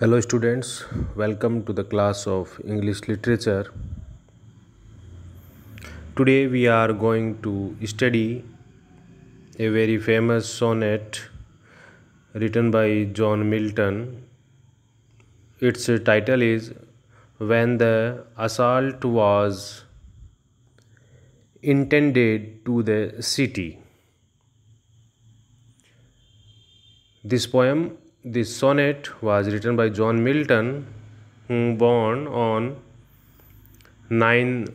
Hello students, welcome to the class of English literature. Today we are going to study a very famous sonnet written by John Milton. Its title is When the Assault Was Intended to the City. This poem this sonnet was written by John Milton, who born on 9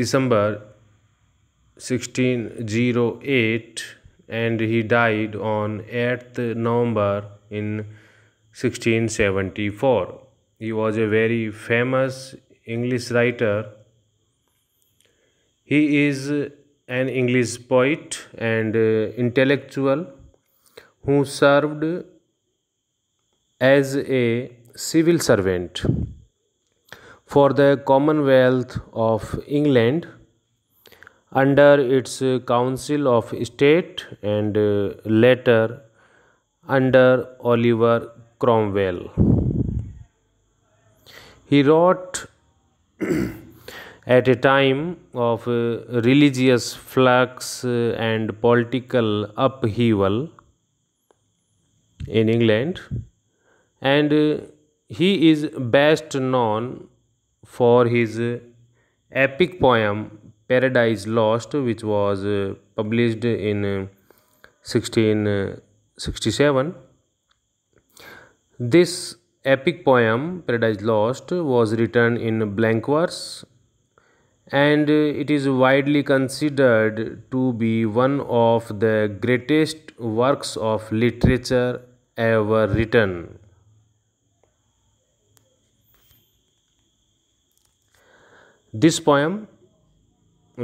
December 1608 and he died on 8th November in 1674. He was a very famous English writer. He is an English poet and uh, intellectual who served as a civil servant for the Commonwealth of England under its Council of State and later under Oliver Cromwell. He wrote at a time of religious flux and political upheaval in England and uh, he is best known for his epic poem Paradise Lost, which was uh, published in 1667. Uh, this epic poem, Paradise Lost, was written in blank verse and it is widely considered to be one of the greatest works of literature ever written. This poem,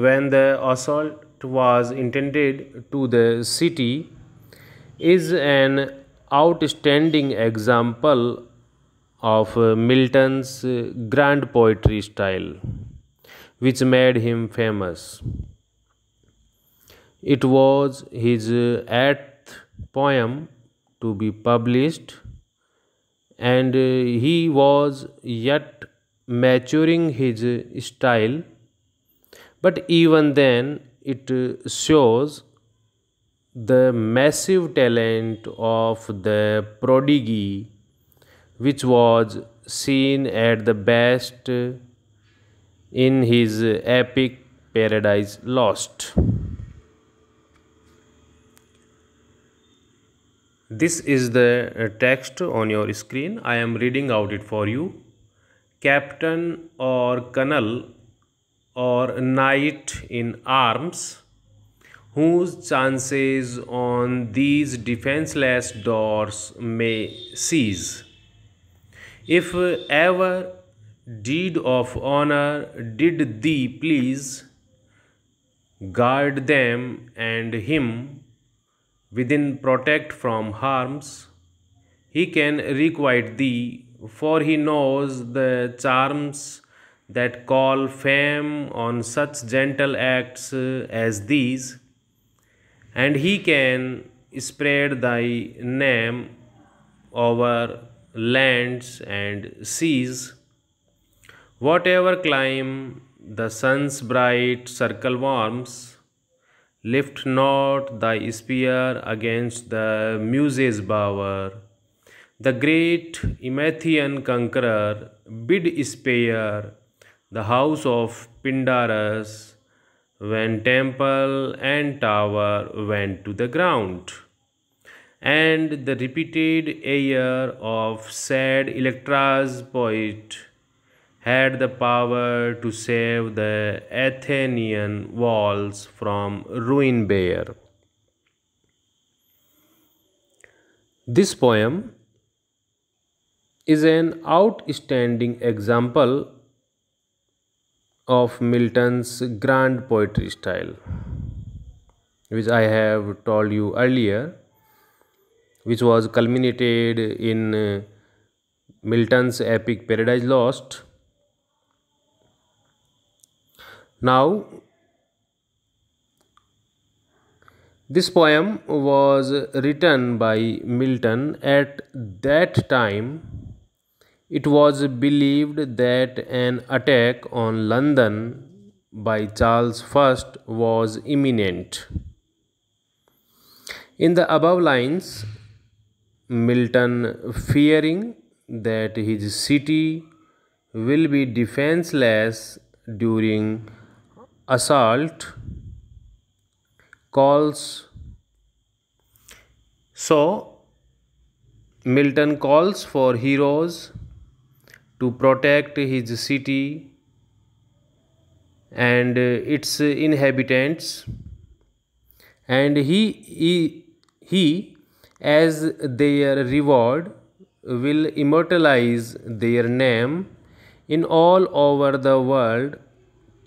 when the assault was intended to the city, is an outstanding example of Milton's grand poetry style, which made him famous. It was his eighth poem to be published, and he was yet maturing his style but even then it shows the massive talent of the prodigy which was seen at the best in his epic Paradise Lost. This is the text on your screen. I am reading out it for you captain or colonel or knight in arms whose chances on these defenseless doors may cease. If ever deed of honor did thee please, guard them and him within protect from harms, he can requite thee for he knows the charms that call fame on such gentle acts uh, as these, and he can spread thy name over lands and seas. Whatever clime the sun's bright circle warms, lift not thy spear against the muse's bower the great Emethian conqueror bid spare the house of Pindarus when temple and tower went to the ground. And the repeated air of sad Electra's poet had the power to save the Athenian walls from ruin bare. This poem is an outstanding example of Milton's grand poetry style, which I have told you earlier, which was culminated in uh, Milton's epic Paradise Lost. Now, this poem was written by Milton at that time it was believed that an attack on London by Charles I was imminent. In the above lines, Milton, fearing that his city will be defenseless during assault, calls. So, Milton calls for heroes to protect his city and its inhabitants and he, he, he as their reward will immortalize their name in all over the world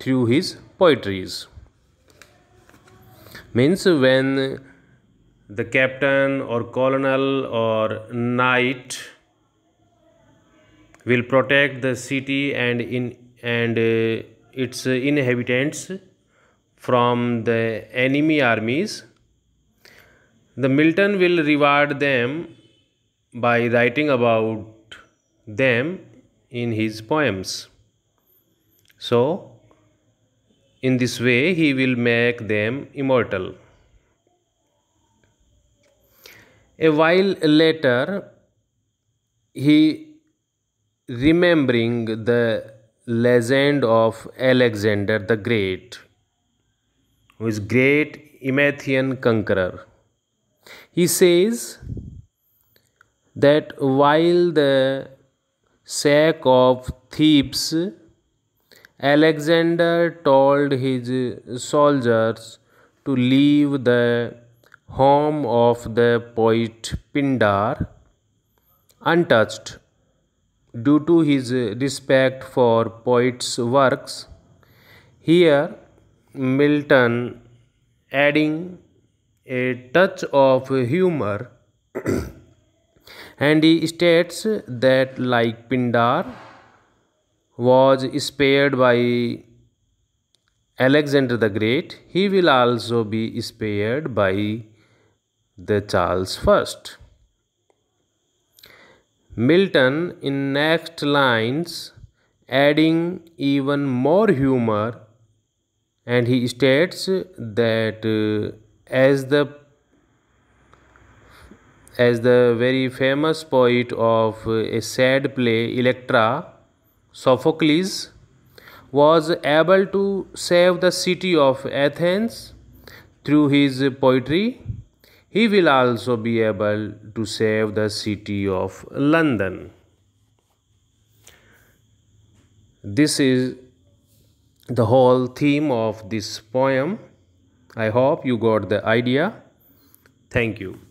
through his poetries means when the captain or colonel or knight will protect the city and in and uh, its inhabitants from the enemy armies. The Milton will reward them by writing about them in his poems. So, in this way, he will make them immortal. A while later, he remembering the legend of Alexander the Great, who is great Imathian conqueror. He says that while the sack of Thebes, Alexander told his soldiers to leave the home of the poet Pindar untouched due to his uh, respect for poets' works. Here, Milton adding a touch of humor and he states that like Pindar was spared by Alexander the Great, he will also be spared by the Charles First. Milton in next lines adding even more humor and he states that uh, as the as the very famous poet of uh, a sad play Electra Sophocles was able to save the city of Athens through his poetry he will also be able to save the city of London. This is the whole theme of this poem. I hope you got the idea. Thank you.